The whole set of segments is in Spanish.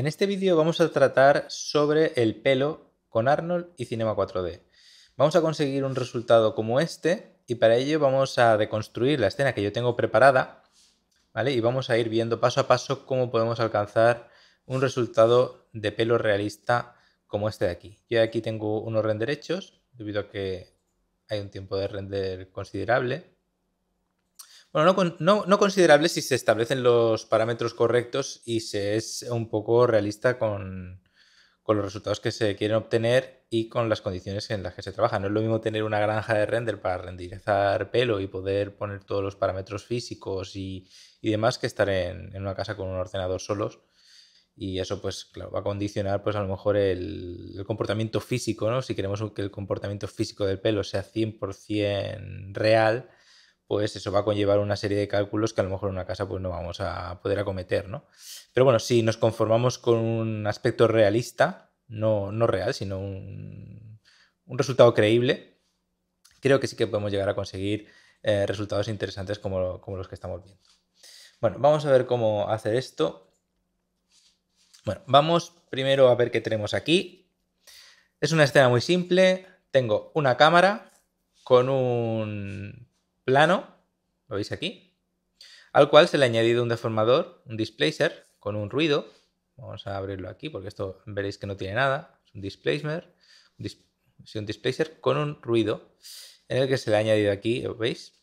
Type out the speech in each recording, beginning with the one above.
En este vídeo vamos a tratar sobre el pelo con Arnold y Cinema 4D. Vamos a conseguir un resultado como este y para ello vamos a deconstruir la escena que yo tengo preparada ¿vale? y vamos a ir viendo paso a paso cómo podemos alcanzar un resultado de pelo realista como este de aquí. Yo aquí tengo unos hechos, debido a que hay un tiempo de render considerable bueno, no, considerable si se establecen los parámetros correctos y se es un poco realista con, los resultados que se quieren obtener y con las condiciones en las que se trabaja. No es lo mismo tener una granja de render para renderizar pelo y poder poner todos los parámetros físicos y, demás que estar en, una casa con un ordenador solos. Y eso, pues, va a condicionar, pues, a lo mejor el, comportamiento físico, ¿no? Si queremos que el comportamiento físico del pelo sea 100% real, pues eso va a conllevar una serie de cálculos que a lo mejor en una casa pues no vamos a poder acometer, ¿no? Pero bueno, si nos conformamos con un aspecto realista, no, no real, sino un, un resultado creíble, creo que sí que podemos llegar a conseguir eh, resultados interesantes como, como los que estamos viendo. Bueno, vamos a ver cómo hacer esto. Bueno, vamos primero a ver qué tenemos aquí. Es una escena muy simple. Tengo una cámara con un plano, lo veis aquí, al cual se le ha añadido un deformador, un displacer, con un ruido. Vamos a abrirlo aquí porque esto veréis que no tiene nada. Es un displacer, un, un displacer con un ruido en el que se le ha añadido aquí, ¿veis?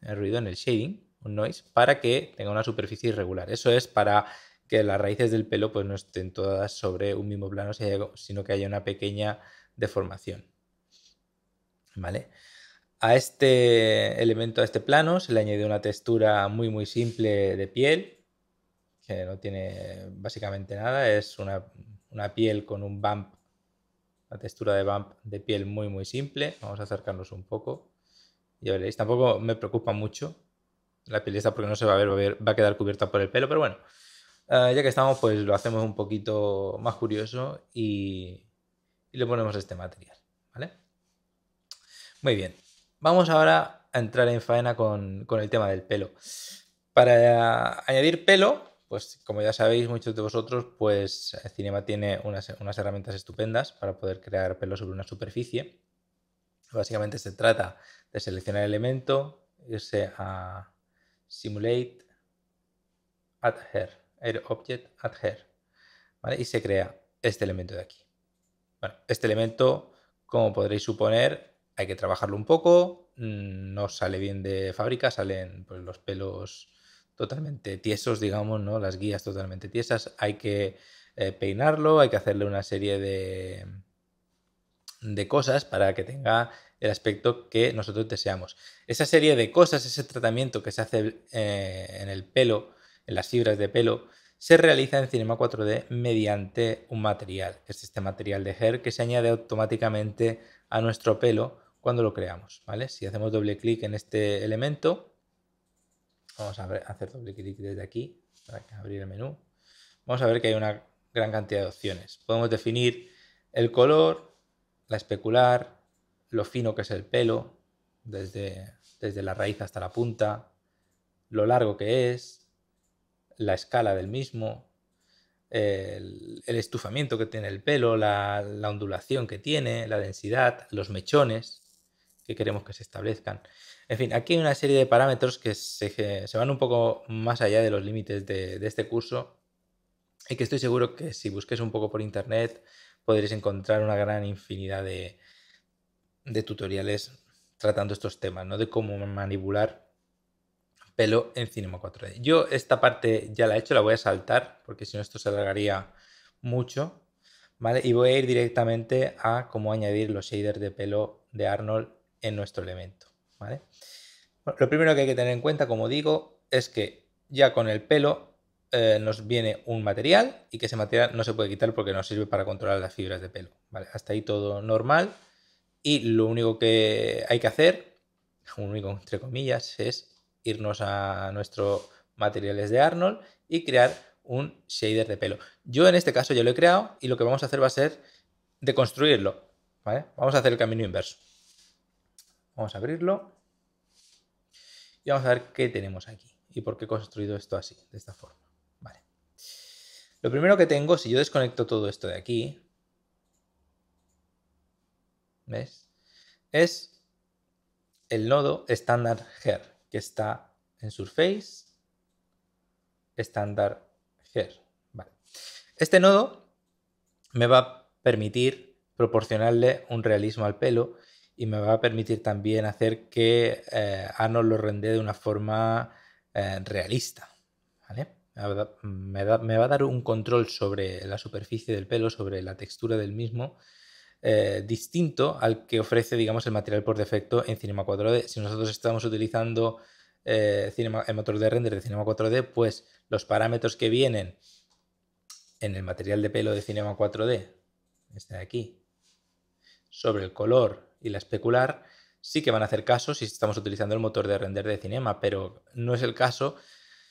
El ruido en el shading, un noise, para que tenga una superficie irregular. Eso es para que las raíces del pelo pues, no estén todas sobre un mismo plano, sino que haya una pequeña deformación. ¿Vale? A este elemento, a este plano, se le añadió una textura muy muy simple de piel, que no tiene básicamente nada, es una, piel con un bump, una textura de bump de piel muy muy simple. Vamos a acercarnos un poco. Ya veréis, tampoco me preocupa mucho la piel esta porque no se va a ver, va a, quedar cubierta por el pelo, pero bueno, ah, ya que estamos, pues lo hacemos un poquito más curioso y, y le ponemos este material, Muy bien. Vamos ahora a entrar en faena con, el tema del pelo. Para añadir pelo, pues como ya sabéis muchos de vosotros, pues eh, Cinema tiene unas, herramientas estupendas para poder crear pelo sobre una superficie. Básicamente se trata de seleccionar el elemento, irse a Simulate Add Hair, Air Object Add Hair, y se crea este elemento de aquí. Bueno, este elemento, como podréis suponer, hay que trabajarlo un poco, mm, no sale bien de fábrica, salen pues, los pelos totalmente tiesos, digamos, ¿no? las guías totalmente tiesas, hay que eh, peinarlo, hay que hacerle una serie de, de cosas para que tenga el aspecto que nosotros deseamos. Esa serie de cosas, ese tratamiento que se hace eh, en el pelo, en las fibras de pelo, se realiza en Cinema 4D mediante un material, que es este material de hair que se añade automáticamente a nuestro pelo cuando lo creamos, ¿vale? Si hacemos doble clic en este elemento, vamos a hacer doble clic desde aquí para abrir el menú, vamos a ver que hay una gran cantidad de opciones. Podemos definir el color, la especular, lo fino que es el pelo, desde, desde la raíz hasta la punta, lo largo que es, la escala del mismo, el, estufamiento que tiene el pelo, la ondulación que tiene, la densidad, los mechones, que queremos que se establezcan. En fin, aquí hay una serie de parámetros que se, van un poco más allá de los límites de, este curso y que estoy seguro que si busques un poco por internet podréis encontrar una gran infinidad de, tutoriales tratando estos temas, ¿no? De cómo manipular pelo en Cinema 4D. Yo esta parte ya la he hecho, la voy a saltar porque si no esto se alargaría mucho, ¿vale? Y voy a ir directamente a cómo añadir los shaders de pelo de Arnold en nuestro elemento. lo primero que hay que tener en cuenta, como digo, es que ya con el pelo eh, nos viene un material y que ese material no se puede quitar porque nos sirve para controlar las fibras de pelo. Hasta ahí todo normal y lo único que hay que hacer, único entre comillas, es irnos a nuestros materiales de Arnold y crear un shader de pelo. Yo en este caso ya lo he creado y lo que vamos a hacer va a ser deconstruirlo. Vamos a hacer el camino inverso. Vamos a abrirlo. Y vamos a ver qué tenemos aquí y por qué he construido esto así, de esta forma. Vale. Lo primero que tengo, si yo desconecto todo esto de aquí, ¿ves? Es el nodo estándar Hair, e que está en surface estándar Hair, e Vale. Este nodo me va a permitir proporcionarle un realismo al pelo y me va a permitir también hacer que eh, lo rende de una forma eh, realista. ¿vale? Me, va a dar un control sobre la superficie del pelo, sobre la textura del mismo, eh, distinto al que ofrece, digamos, el material por defecto en Cinema 4D. Si nosotros estamos utilizando eh, cinema, el motor de render de Cinema 4D, pues los parámetros que vienen en el material de pelo de Cinema 4D, este de aquí, sobre el color y la especular, sí que van a hacer caso si estamos utilizando el motor de render de Cinema, pero no es el caso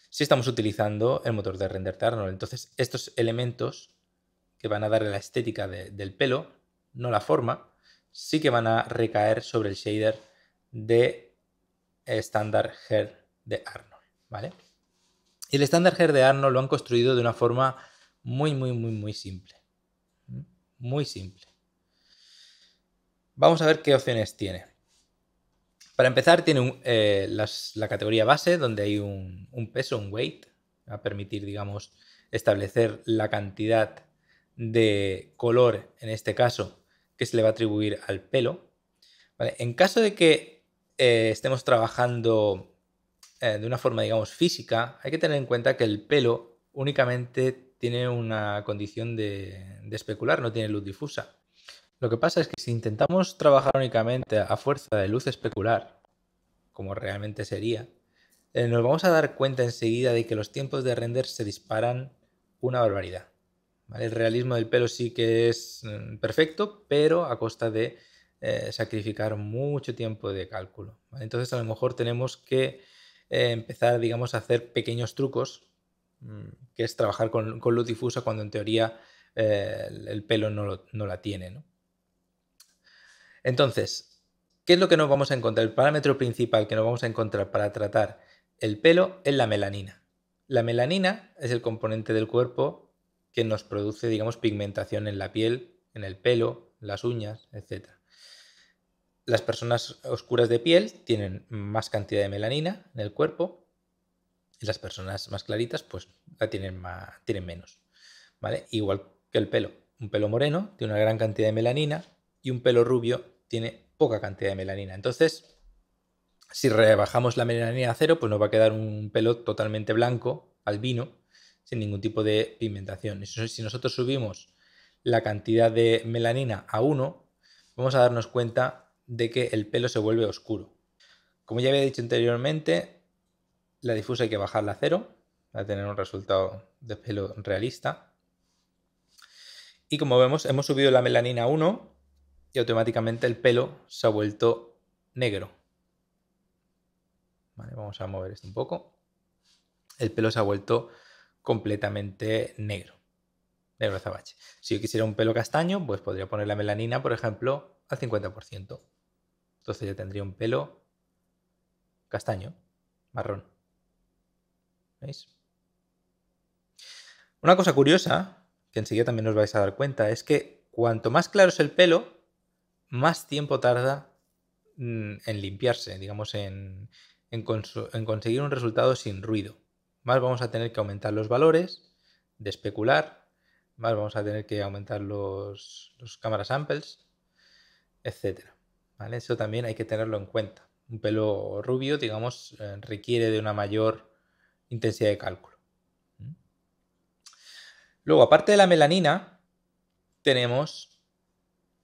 si estamos utilizando el motor de render de Arnold. Entonces, estos elementos que van a darle la estética del pelo, no la forma, sí que van a recaer sobre el shader de Standard Hair de Arnold, ¿vale? Y el Standard Hair de Arnold lo han construido de una forma muy, muy, muy, muy simple. ¿Mm? Muy simple. Vamos a ver qué opciones tiene. Para empezar, tiene eh, la categoría base, donde hay un, peso, un weight, a permitir, digamos, establecer la cantidad de color, en este caso, que se le va a atribuir al pelo. En caso de que eh, estemos trabajando eh, de una forma, digamos, física, hay que tener en cuenta que el pelo únicamente tiene una condición de especular, no tiene luz difusa. Lo que pasa es que si intentamos trabajar únicamente a fuerza de luz especular, como realmente sería, eh, nos vamos a dar cuenta enseguida de que los tiempos de render se disparan una barbaridad. El realismo del pelo sí que es mm, perfecto, pero a costa de eh, sacrificar mucho tiempo de cálculo. Entonces a lo mejor tenemos que eh, empezar, digamos, a hacer pequeños trucos, mm, que es trabajar con, luz difusa cuando en teoría el pelo no, no la tiene. ¿no? Entonces, ¿qué es lo que nos vamos a encontrar? El parámetro principal que nos vamos a encontrar para tratar el pelo es la melanina. La melanina es el componente del cuerpo que nos produce, digamos, pigmentación en la piel, en el pelo, las uñas, etc. Las personas oscuras de piel tienen más cantidad de melanina en el cuerpo y las personas más claritas pues la tienen, tienen menos. ¿vale? Igual que el pelo. Un pelo moreno tiene una gran cantidad de melanina, y un pelo rubio tiene poca cantidad de melanina. Entonces, si rebajamos la melanina a cero, pues nos va a quedar un pelo totalmente blanco, albino, sin ningún tipo de pigmentación. Si nosotros subimos la cantidad de melanina a 1, vamos a darnos cuenta de que el pelo se vuelve oscuro. Como ya había dicho anteriormente, la difusa hay que bajarla a cero para tener un resultado de pelo realista. Y como vemos, hemos subido la melanina a 1 y automáticamente el pelo se ha vuelto negro. vamos a mover esto un poco. El pelo se ha vuelto completamente negro. Negro zabache. Si yo quisiera un pelo castaño, pues podría poner la melanina, por ejemplo, al 50%. Entonces ya tendría un pelo castaño, marrón. ¿Veis? Una cosa curiosa, que enseguida también os vais a dar cuenta, es que cuanto más claro es el pelo, más tiempo tarda mm, en limpiarse, digamos, en, conseguir un resultado sin ruido. Más vamos a tener que aumentar los valores de especular, más vamos a tener que aumentar los, cámaras samples, etc. Eso también hay que tenerlo en cuenta. Un pelo rubio, digamos, eh, requiere de una mayor intensidad de cálculo. Luego, aparte de la melanina, tenemos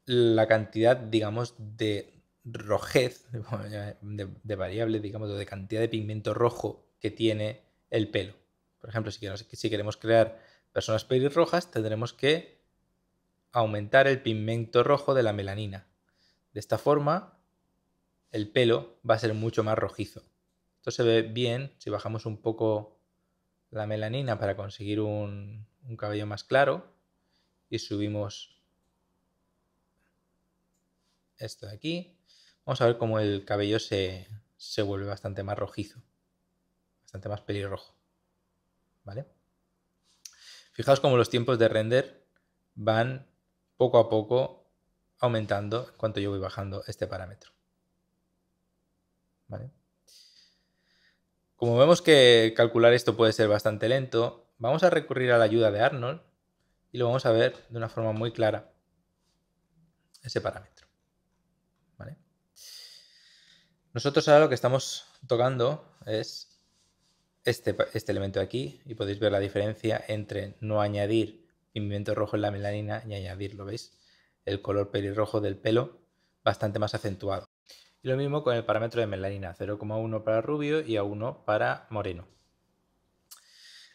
la cantidad, digamos, de rojez, de, variable, digamos, de cantidad de pigmento rojo que tiene el pelo. Por ejemplo, si queremos, crear personas pelirrojas, tendremos que aumentar el pigmento rojo de la melanina. De esta forma, el pelo va a ser mucho más rojizo. Esto se ve bien si bajamos un poco la melanina para conseguir un cabello más claro y subimos esto de aquí. Vamos a ver cómo el cabello se, vuelve bastante más rojizo, bastante más pelirrojo. ¿Vale? Fijaos cómo los tiempos de render van poco a poco aumentando en cuanto yo voy bajando este parámetro. ¿Vale? Como vemos que calcular esto puede ser bastante lento, vamos a recurrir a la ayuda de Arnold y lo vamos a ver de una forma muy clara ese parámetro. Nosotros ahora lo que estamos tocando es este, este elemento aquí y podéis ver la diferencia entre no añadir pigmento rojo en la melanina y añadirlo, ¿veis? El color pelirrojo del pelo bastante más acentuado. Y lo mismo con el parámetro de melanina, 0,1 para rubio y a 1 para moreno.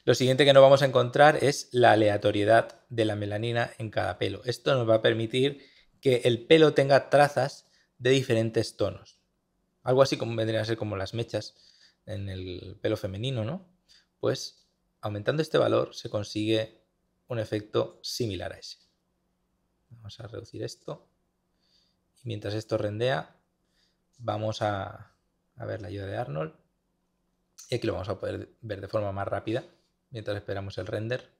Lo siguiente que nos vamos a encontrar es la aleatoriedad de la melanina en cada pelo. Esto nos va a permitir que el pelo tenga trazas de diferentes tonos algo así como vendrían a ser como las mechas en el pelo femenino, ¿no? Pues aumentando este valor se consigue un efecto similar a ese. Vamos a reducir esto. Y mientras esto rendea, vamos a, ver la ayuda de Arnold. Y aquí lo vamos a poder ver de forma más rápida mientras esperamos el render.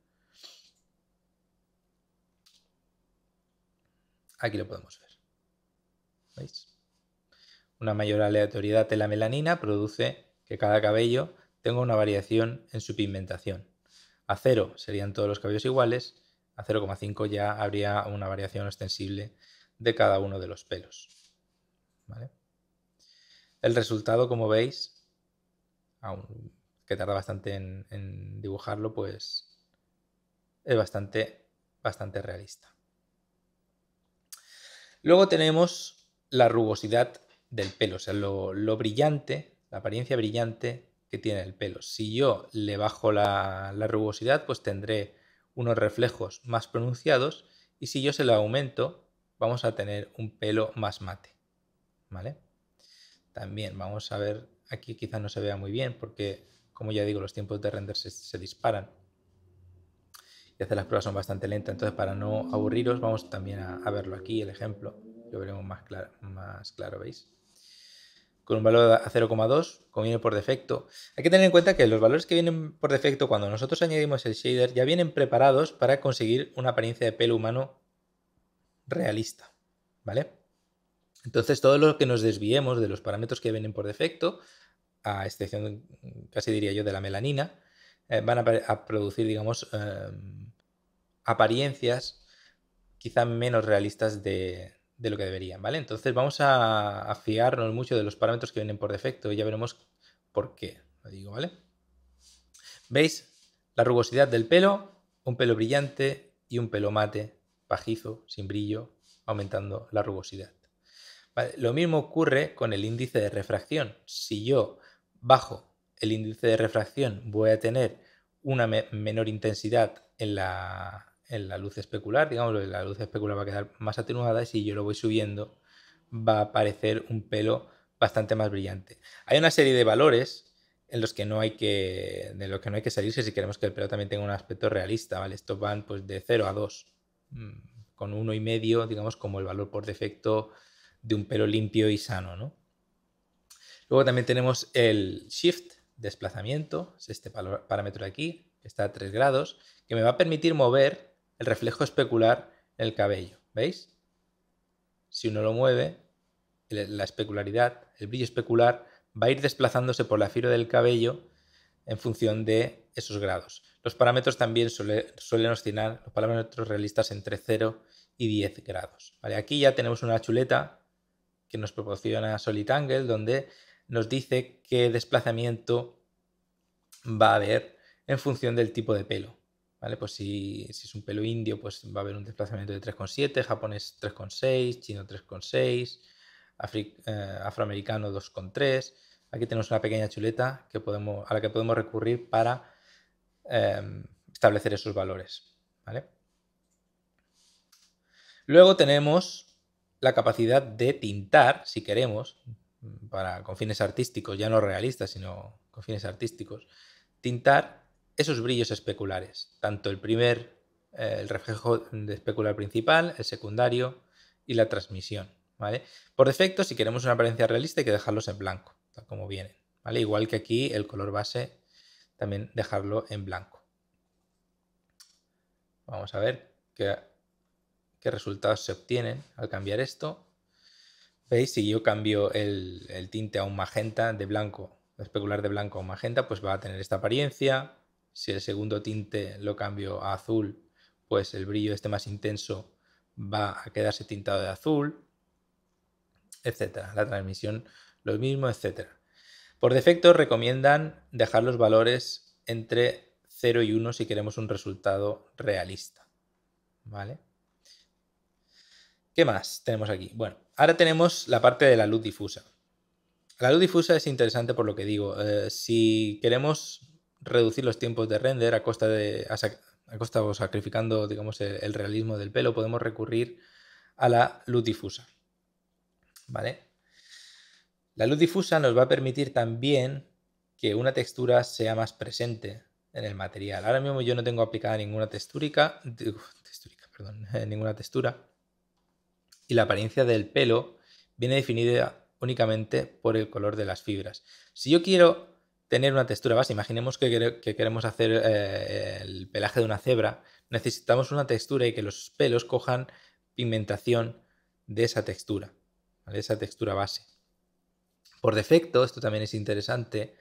Aquí lo podemos ver. ¿Veis? Una mayor aleatoriedad de la melanina produce que cada cabello tenga una variación en su pigmentación. A 0 serían todos los cabellos iguales, a 0,5 ya habría una variación ostensible de cada uno de los pelos. El resultado, como veis, aún que tarda bastante en, dibujarlo, pues es bastante, bastante realista. Luego tenemos la rugosidad del pelo, o sea, lo, brillante, la apariencia brillante que tiene el pelo. Si yo le bajo la, rugosidad, pues tendré unos reflejos más pronunciados y si yo se lo aumento, vamos a tener un pelo más mate, ¿vale? También vamos a ver, aquí quizás no se vea muy bien porque, como ya digo, los tiempos de render se, disparan y hacer las pruebas son bastante lentas, entonces para no aburriros vamos también a, a verlo aquí, el ejemplo, lo veremos más claro, más claro ¿veis? con un valor a 0,2, conviene por defecto. Hay que tener en cuenta que los valores que vienen por defecto cuando nosotros añadimos el shader ya vienen preparados para conseguir una apariencia de pelo humano realista, ¿vale? Entonces todo lo que nos desviemos de los parámetros que vienen por defecto, a excepción casi diría yo de la melanina, eh, van a, producir, digamos, em, apariencias quizá menos realistas de, de lo que deberían, ¿vale? Entonces vamos a, fiarnos mucho de los parámetros que vienen por defecto y ya veremos por qué, lo digo, ¿vale? ¿Veis? La rugosidad del pelo, un pelo brillante y un pelo mate, pajizo, sin brillo, aumentando la rugosidad. lo mismo ocurre con el índice de refracción. Si yo bajo el índice de refracción, voy a tener una menor intensidad en la, en la luz especular, digamos, la luz especular va a quedar más atenuada y si yo lo voy subiendo va a aparecer un pelo bastante más brillante. Hay una serie de valores en los que no hay que, de los que no hay que salirse si queremos que el pelo también tenga un aspecto realista, ¿vale? Estos van pues de 0 a 2, mm, con uno y medio, digamos, como el valor por defecto de un pelo limpio y sano, Luego también tenemos el shift, desplazamiento, es este parámetro de aquí, que está a 3 grados, que me va a permitir mover el reflejo especular en el cabello. ¿Veis? Si uno lo mueve, la especularidad, el brillo especular, va a ir desplazándose por la fibra del cabello en función de esos grados. Los parámetros también suelen oscilar, los parámetros realistas, entre 0 y 10 grados. Aquí ya tenemos una chuleta que nos proporciona Solitangle, donde nos dice qué desplazamiento va a haber en función del tipo de pelo. ¿vale? Pues si, es un pelo indio, pues va a haber un desplazamiento de 3,7, japonés 3,6, chino 3,6, eh, afroamericano 2,3. Aquí tenemos una pequeña chuleta que podemos, a la que podemos recurrir para em, establecer esos valores, Luego tenemos la capacidad de tintar, si queremos, para con fines artísticos, ya no realistas, sino con fines artísticos, tintar esos brillos especulares, tanto el primer, eh, el reflejo de especular principal, el secundario y la transmisión. Por defecto, si queremos una apariencia realista hay que dejarlos en blanco, tal como vienen. ¿vale? Igual que aquí el color base, también dejarlo en blanco. Vamos a ver qué, resultados se obtienen al cambiar esto. ¿Veis? Si yo cambio el, el tinte a un magenta de blanco, especular de blanco a magenta, pues va a tener esta apariencia si el segundo tinte lo cambio a azul, pues el brillo este más intenso va a quedarse tintado de azul, etcétera. La transmisión lo mismo, etcétera. Por defecto recomiendan dejar los valores entre 0 y 1 si queremos un resultado realista. ¿Vale? ¿Qué más tenemos aquí? Bueno, ahora tenemos la parte de la luz difusa. La luz difusa es interesante por lo que digo. Eh, si queremos reducir los tiempos de render a costa de a, costa o sacrificando digamos, el, realismo del pelo, podemos recurrir a la luz difusa. ¿Vale? La luz difusa nos va a permitir también que una textura sea más presente en el material. Ahora mismo yo no tengo aplicada ninguna textúrica, textúrica perdón, eh, ninguna textura. Y la apariencia del pelo viene definida únicamente por el color de las fibras. Si yo quiero tener una textura base. Imaginemos que, queremos hacer eh, el pelaje de una cebra. Necesitamos una textura y que los pelos cojan pigmentación de esa textura, de esa textura base. Por defecto, esto también es interesante,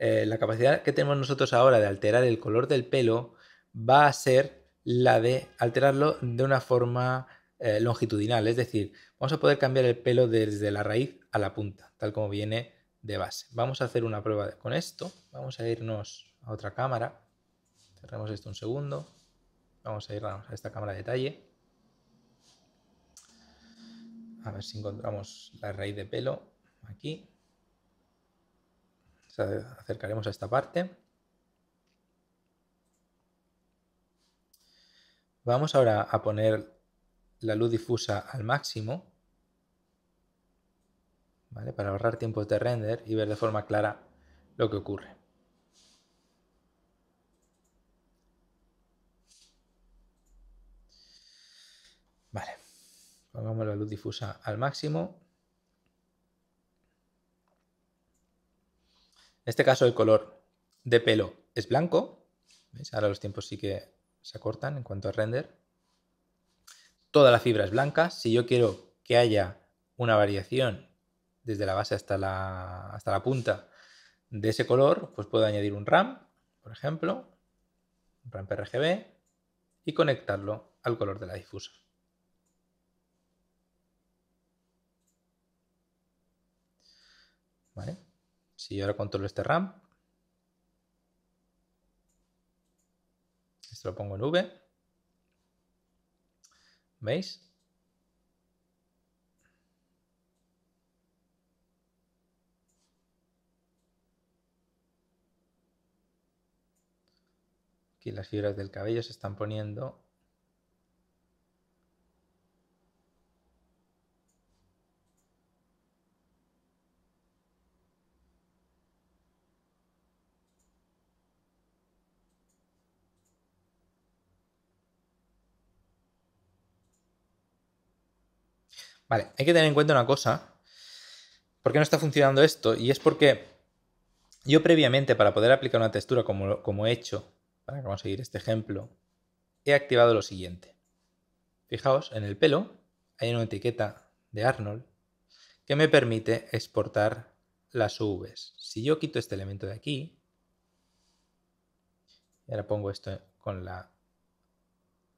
eh, la capacidad que tenemos nosotros ahora de alterar el color del pelo va a ser la de alterarlo de una forma eh, longitudinal, es decir, vamos a poder cambiar el pelo desde la raíz a la punta, tal como viene de base. Vamos a hacer una prueba con esto. Vamos a irnos a otra cámara. Cerramos esto un segundo. Vamos a irnos a esta cámara de detalle. A ver si encontramos la raíz de pelo aquí. acercaremos a esta parte. Vamos ahora a poner la luz difusa al máximo para ahorrar tiempos de render y ver de forma clara lo que ocurre. Vale, pongamos la luz difusa al máximo. En este caso el color de pelo es blanco. Ahora los tiempos sí que se acortan en cuanto a render. Toda la fibra es blanca. Si yo quiero que haya una variación desde la base hasta la, hasta la punta de ese color, pues puedo añadir un RAM, por ejemplo, un RAM RGB, y conectarlo al color de la difusa. Si yo ahora controlo este RAM, esto lo pongo en V, ¿veis? Y las fibras del cabello se están poniendo. Vale, hay que tener en cuenta una cosa. ¿Por qué no está funcionando esto? Y es porque yo previamente, para poder aplicar una textura como, como he hecho, para conseguir este ejemplo, he activado lo siguiente. Fijaos, en el pelo hay una etiqueta de Arnold que me permite exportar las UVs. Si yo quito este elemento de aquí, y ahora pongo esto con,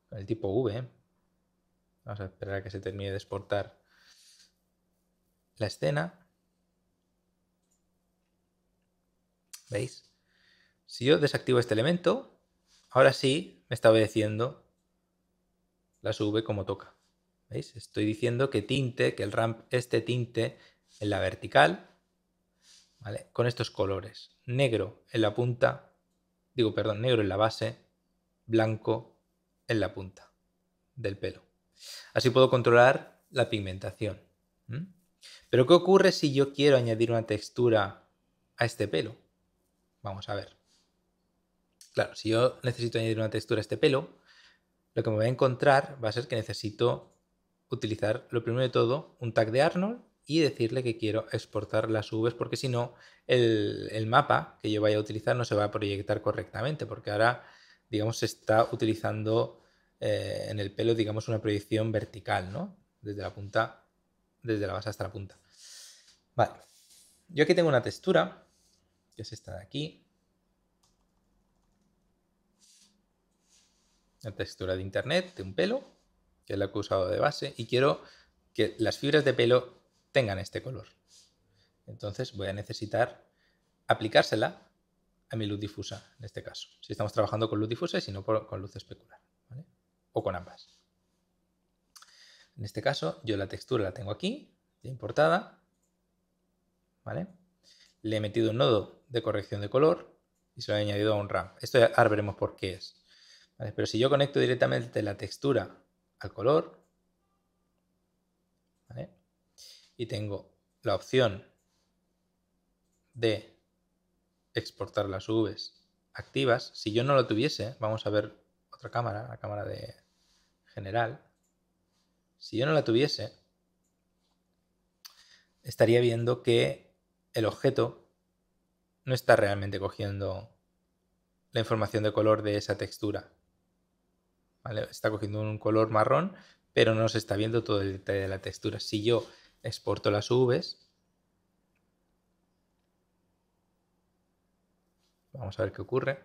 con el tipo V, vamos a esperar a que se termine de exportar la escena. ¿Veis? Si yo desactivo este elemento, Ahora sí me está obedeciendo la sube como toca. ¿Veis? Estoy diciendo que tinte, que el ramp este tinte en la vertical, ¿vale? Con estos colores. Negro en la punta, digo, perdón, negro en la base, blanco en la punta del pelo. Así puedo controlar la pigmentación. Pero ¿qué ocurre si yo quiero añadir una textura a este pelo? Vamos a ver. Claro, si yo necesito añadir una textura a este pelo, lo que me voy a encontrar va a ser que necesito utilizar, lo primero de todo, un tag de Arnold y decirle que quiero exportar las UVs porque si no, el, mapa que yo vaya a utilizar no se va a proyectar correctamente porque ahora, digamos, se está utilizando eh, en el pelo, digamos, una proyección vertical, ¿no? Desde la punta, desde la base hasta la punta. Vale. Yo aquí tengo una textura, que es esta de aquí, la textura de internet de un pelo, que es la que he usado de base, y quiero que las fibras de pelo tengan este color. Entonces voy a necesitar aplicársela a mi luz difusa, en este caso. Si estamos trabajando con luz difusa y si no con luz especular, o con ambas. En este caso, yo la textura la tengo aquí, ya importada, ¿vale? Le he metido un nodo de corrección de color y se lo he añadido a un RAM. Esto ya, ahora veremos por qué es. Pero si yo conecto directamente la textura al color, y tengo la opción de exportar las UVs activas, si yo no lo tuviese, vamos a ver otra cámara, la cámara de general, si yo no la tuviese, estaría viendo que el objeto no está realmente cogiendo la información de color de esa textura, Está cogiendo un color marrón, pero no se está viendo todo el detalle de la textura. Si yo exporto las UVs, vamos a ver qué ocurre.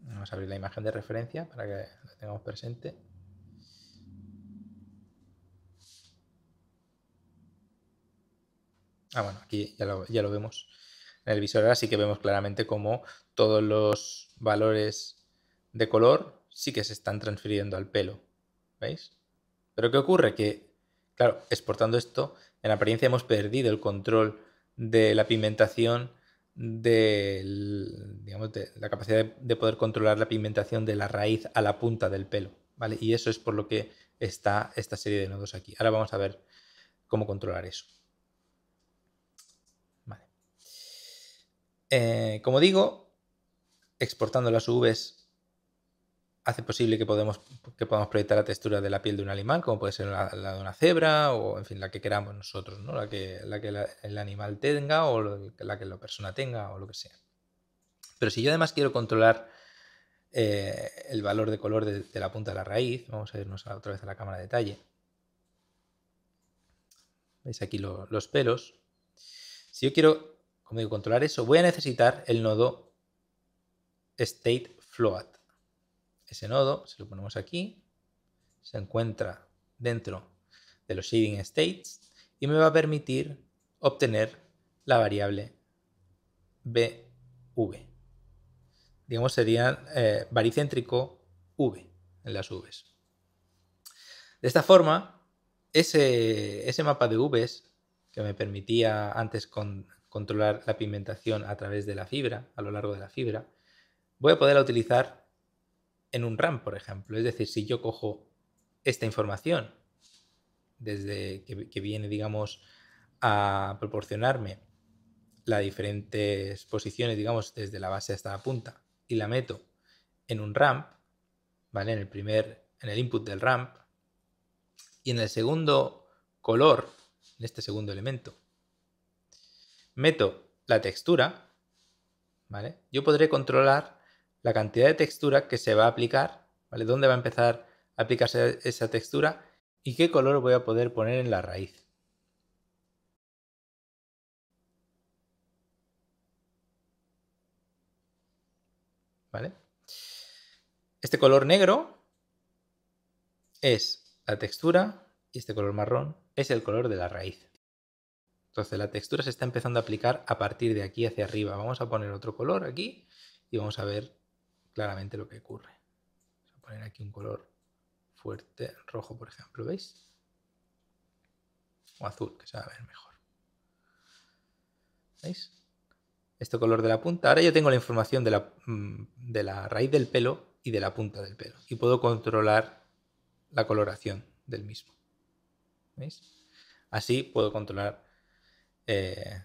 Vamos a abrir la imagen de referencia para que la tengamos presente. Ah, bueno, aquí ya lo, ya lo vemos en el visor. así que vemos claramente cómo todos los, valores de color sí que se están transfiriendo al pelo. ¿Veis? Pero ¿qué ocurre? Que, claro, exportando esto, en apariencia hemos perdido el control de la pigmentación, de, la capacidad de, poder controlar la pigmentación de la raíz a la punta del pelo. ¿vale? Y eso es por lo que está esta serie de nodos aquí. Ahora vamos a ver cómo controlar eso. Vale. Eh, como digo, exportando las UVs hace posible que, que podamos proyectar la textura de la piel de un animal, como puede ser la, de una cebra o, en fin, la que queramos nosotros, ¿no? la que, la que el animal tenga o la que la persona tenga o lo que sea. Pero si yo además quiero controlar eh, el valor de color de, la punta de la raíz, vamos a irnos otra vez a la cámara de detalle. ¿Veis aquí los pelos? Si yo quiero, como digo, controlar eso, voy a necesitar el nodo state float. Ese nodo, si lo ponemos aquí, se encuentra dentro de los shading states y me va a permitir obtener la variable bv. Digamos, sería eh, baricéntrico v en las v's. De esta forma, ese, ese mapa de v's que me permitía antes controlar la pigmentación a través de la fibra, a lo largo de la fibra, voy a poderla utilizar en un RAM, por ejemplo. Es decir, si yo cojo esta información desde que, que viene, digamos, a proporcionarme las diferentes posiciones, digamos, desde la base hasta la punta, y la meto en un ramp, ¿vale? En el primer, en el input del ramp, y en el segundo color, en este segundo elemento, meto la textura, ¿vale? Yo podré controlar la cantidad de textura que se va a aplicar, ¿vale? ¿Dónde va a empezar a aplicarse esa textura? ¿Y qué color voy a poder poner en la raíz? ¿Vale? Este color negro es la textura y este color marrón es el color de la raíz. Entonces la textura se está empezando a aplicar a partir de aquí hacia arriba. Vamos a poner otro color aquí y vamos a ver claramente lo que ocurre. Voy a poner aquí un color fuerte, rojo, por ejemplo, ¿veis? O azul, que se va a ver mejor. ¿Veis? Este color de la punta. Ahora yo tengo la información de la, mm, raíz del pelo y de la punta del pelo. Y puedo controlar la coloración del mismo. ¿Veis? Así puedo controlar eh,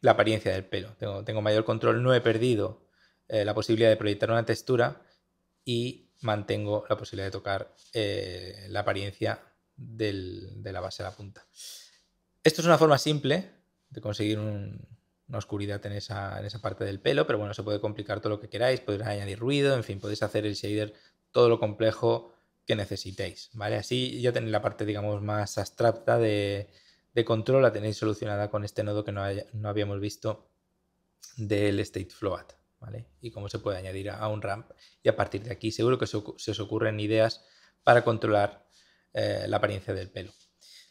la apariencia del pelo. Tengo, tengo mayor control. No he perdido eh, la posibilidad de proyectar una textura y mantengo la posibilidad de tocar eh, la apariencia de la base a la punta. Esto es una forma simple de conseguir una oscuridad en esa, parte del pelo, pero bueno, se puede complicar todo lo que queráis, podéis añadir ruido, en fin, podéis hacer el shader todo lo complejo que necesitéis, ¿vale? Así ya tenéis la parte, digamos, más abstracta de, control, la tenéis solucionada con este nodo que no habíamos visto del state float. Y cómo se puede añadir a un ramp. Y a partir de aquí seguro que se, os ocurren ideas para controlar eh, la apariencia del pelo.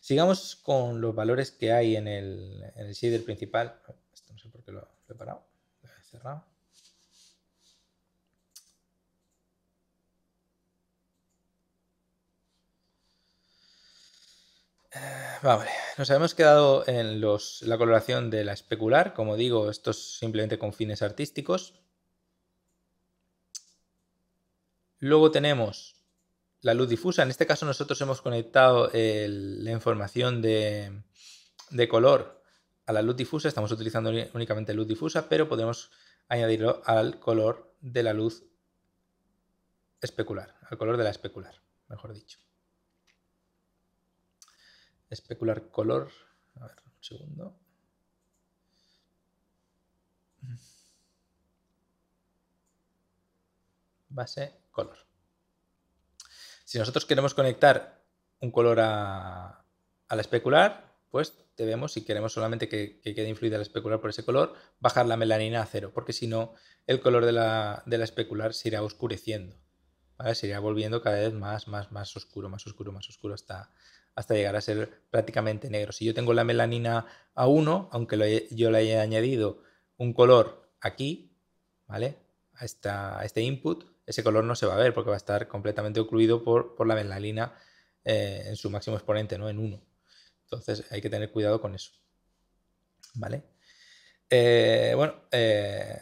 Sigamos con los valores que hay en el, el shader principal. Esto no sé por qué lo, he parado, lo he cerrado. Eh, vale, nos hemos quedado en los, la coloración de la especular. Como digo, esto es simplemente con fines artísticos. Luego tenemos la luz difusa. En este caso nosotros hemos conectado la información de, de, color a la luz difusa. Estamos utilizando únicamente luz difusa, pero podemos añadirlo al color de la luz especular, al color de la especular, mejor dicho especular color. A ver, un segundo. Base, color. Si nosotros queremos conectar un color a, la especular, pues debemos, si queremos solamente que, quede influida la especular por ese color, bajar la melanina a cero, porque si no, el color de la, de la especular se irá oscureciendo. Se irá volviendo cada vez más, más, más oscuro, más oscuro, más oscuro hasta, hasta llegar a ser prácticamente negro. Si yo tengo la melanina A1, aunque yo le haya añadido un color aquí, ¿vale? A, este input, ese color no se va a ver porque va a estar completamente ocluido por, por la melanina eh, en su máximo exponente, ¿no? En 1. Entonces hay que tener cuidado con eso. ¿Vale? Eh, bueno, eh,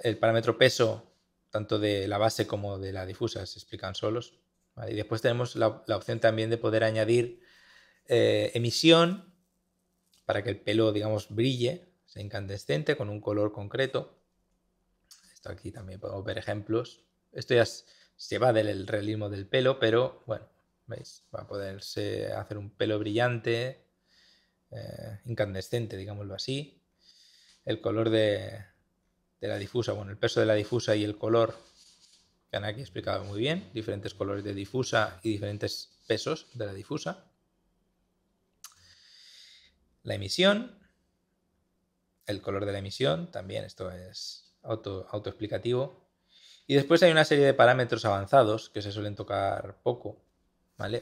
el parámetro peso, tanto de la base como de la difusa, se explican solos. Y después tenemos la, opción también de poder añadir eh, emisión para que el pelo, digamos, brille, sea incandescente con un color concreto. Esto aquí también podemos ver ejemplos. Esto ya se va del realismo del pelo, pero bueno, ¿veis? Va a poderse hacer un pelo brillante, eh, incandescente, digámoslo así. El color de, de la difusa, bueno, el peso de la difusa y el color que Anaki explicaba muy bien, diferentes colores de difusa y diferentes pesos de la difusa. La emisión, el color de la emisión, también esto es auto, autoexplicativo. Y después hay una serie de parámetros avanzados que se suelen tocar poco.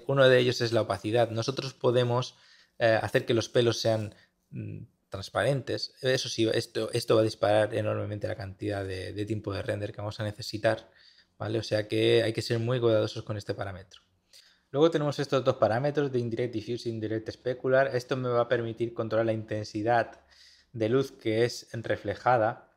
Uno de ellos es la opacidad. Nosotros podemos eh, hacer que los pelos sean mm, transparentes. Eso sí, esto, esto va a disparar enormemente la cantidad de tiempo de render que vamos a necesitar o sea que hay que ser muy cuidadosos con este parámetro. Luego tenemos estos dos parámetros de Indirect Diffuse e Indirect Specular. Esto me va a permitir controlar la intensidad de luz que es reflejada,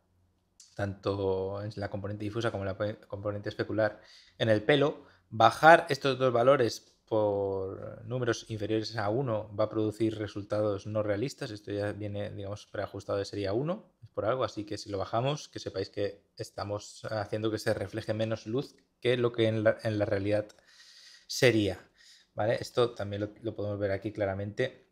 tanto en la componente difusa como en la componente especular, en el pelo. Bajar estos dos valores por números inferiores a 1 va a producir resultados no realistas. Esto ya viene, digamos, preajustado de sería 1 por algo, así que si lo bajamos, que sepáis que estamos haciendo que se refleje menos luz que lo que en la, realidad sería. ¿Vale? Esto también lo, podemos ver aquí claramente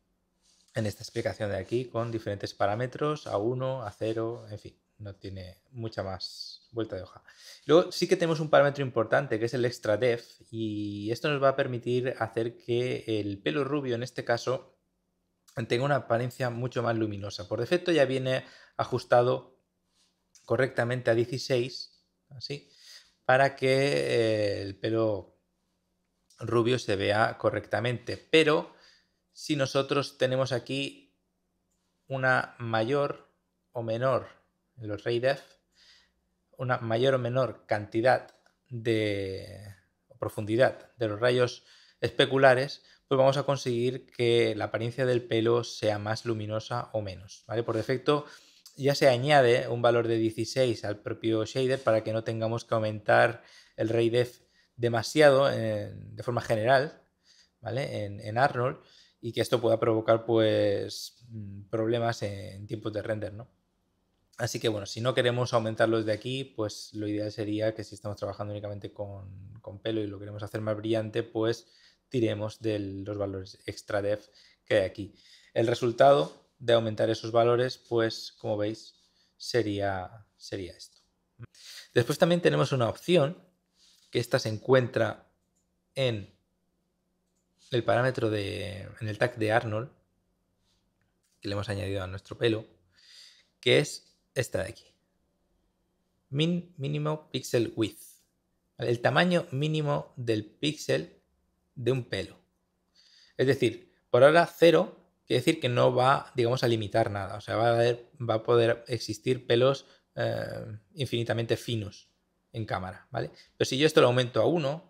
en esta explicación de aquí con diferentes parámetros a 1, a 0, en fin, no tiene mucha más vuelta de hoja. Luego sí que tenemos un parámetro importante que es el extra def y esto nos va a permitir hacer que el pelo rubio en este caso tenga una apariencia mucho más luminosa. Por defecto ya viene ajustado correctamente a 16, así, para que eh, el pelo rubio se vea correctamente. Pero si nosotros tenemos aquí una mayor o menor en los def una mayor o menor cantidad de profundidad de los rayos especulares, pues vamos a conseguir que la apariencia del pelo sea más luminosa o menos. ¿vale? Por defecto ya se añade un valor de 16 al propio shader para que no tengamos que aumentar el ray def demasiado eh, de forma general ¿vale? en, Arnold y que esto pueda provocar pues mm, problemas en tiempos de render, ¿no? Así que bueno, si no queremos aumentarlos de aquí, pues lo ideal sería que si estamos trabajando únicamente con, pelo y lo queremos hacer más brillante, pues tiremos de los valores extra def que hay aquí. El resultado de aumentar esos valores, pues como veis, sería, sería esto. Después también tenemos una opción, que esta se encuentra en el parámetro de, en el tag de Arnold, que le hemos añadido a nuestro pelo, que es esta de aquí. Min, mínimo pixel width. El tamaño mínimo del píxel de un pelo. Es decir, por ahora cero, quiere decir que no va, digamos, a limitar nada. O sea, va a, va a poder existir pelos eh, infinitamente finos en cámara, ¿vale? Pero si yo esto lo aumento a 1,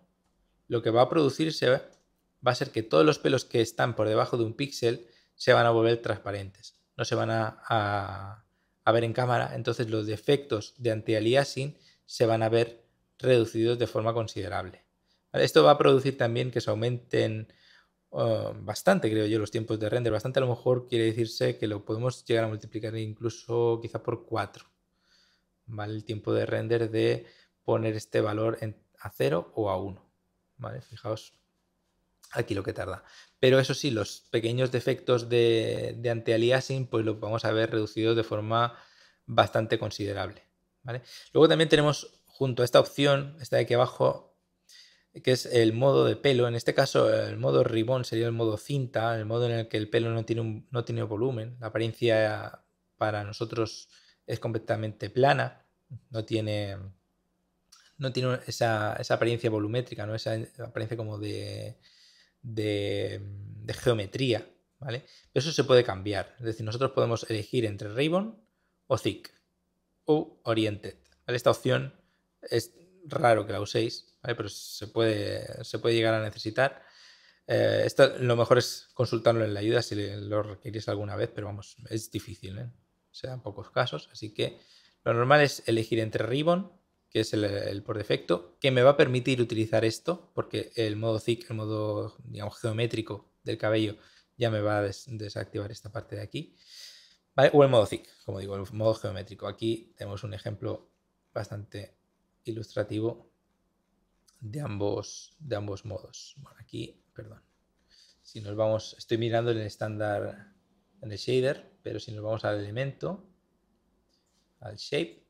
lo que va a producirse va a ser que todos los pelos que están por debajo de un píxel se van a volver transparentes. No se van a a ver en cámara, entonces los defectos de anti-aliasing se van a ver reducidos de forma considerable. Esto va a producir también que se aumenten um, bastante, creo yo, los tiempos de render. Bastante a lo mejor quiere decirse que lo podemos llegar a multiplicar incluso quizá por 4. ¿Vale? El tiempo de render de poner este valor a 0 o a 1. ¿Vale? Fijaos aquí lo que tarda. Pero eso sí, los pequeños defectos de, de anti-aliasing, pues lo vamos a ver reducido de forma bastante considerable. ¿vale? Luego también tenemos junto a esta opción, esta de aquí abajo, que es el modo de pelo. En este caso, el modo ribón sería el modo cinta, el modo en el que el pelo no tiene, no tiene volumen. La apariencia para nosotros es completamente plana, no tiene, no tiene esa, esa apariencia volumétrica, ¿no? esa apariencia como de, de, geometría, ¿vale? eso se puede cambiar. Es decir, nosotros podemos elegir entre Ribbon o Thick o Oriented. Esta opción es raro que la uséis, ¿vale? Pero se puede, se puede llegar a necesitar. Eh, esto, lo mejor es consultarlo en la ayuda si lo requerís alguna vez, pero vamos, es difícil, ¿eh? se dan pocos casos. Así que lo normal es elegir entre Ribbon que es el, por defecto, que me va a permitir utilizar esto, porque el modo thick, el modo, digamos, geométrico del cabello, ya me va a desactivar esta parte de aquí. O el modo thick, como digo, el modo geométrico. Aquí tenemos un ejemplo bastante ilustrativo de ambos, de ambos modos. Bueno, aquí, perdón. Si nos vamos, estoy mirando el estándar, en el shader, pero si nos vamos al elemento, al shape,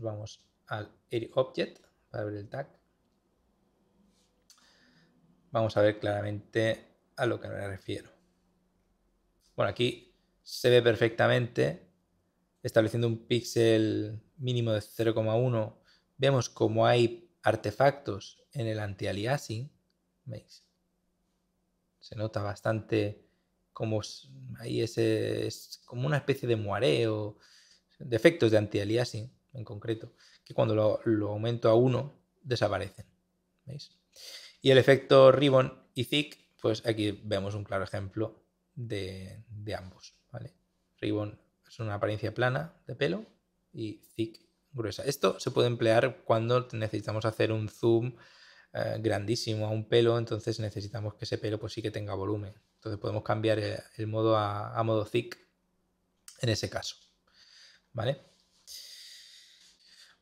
vamos al Object para ver el tag. Vamos a ver claramente a lo que me refiero. Bueno, aquí se ve perfectamente estableciendo un píxel mínimo de 0,1. Vemos cómo hay artefactos en el anti-aliasing. ¿Veis? Se nota bastante como ahí ese, es como una especie de muareo, defectos de anti-aliasing en concreto, que cuando lo, aumento a 1 desaparecen. ¿Veis? Y el efecto ribbon y thick, pues aquí vemos un claro ejemplo de, ambos. ¿vale? Ribbon es una apariencia plana de pelo y thick gruesa. Esto se puede emplear cuando necesitamos hacer un zoom eh, grandísimo a un pelo, entonces necesitamos que ese pelo pues sí que tenga volumen. Entonces podemos cambiar el, modo a, a modo thick en ese caso. ¿Vale?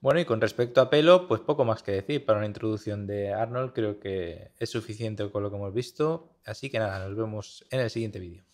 Bueno, y con respecto a pelo, pues poco más que decir. Para una introducción de Arnold creo que es suficiente con lo que hemos visto. Así que nada, nos vemos en el siguiente vídeo.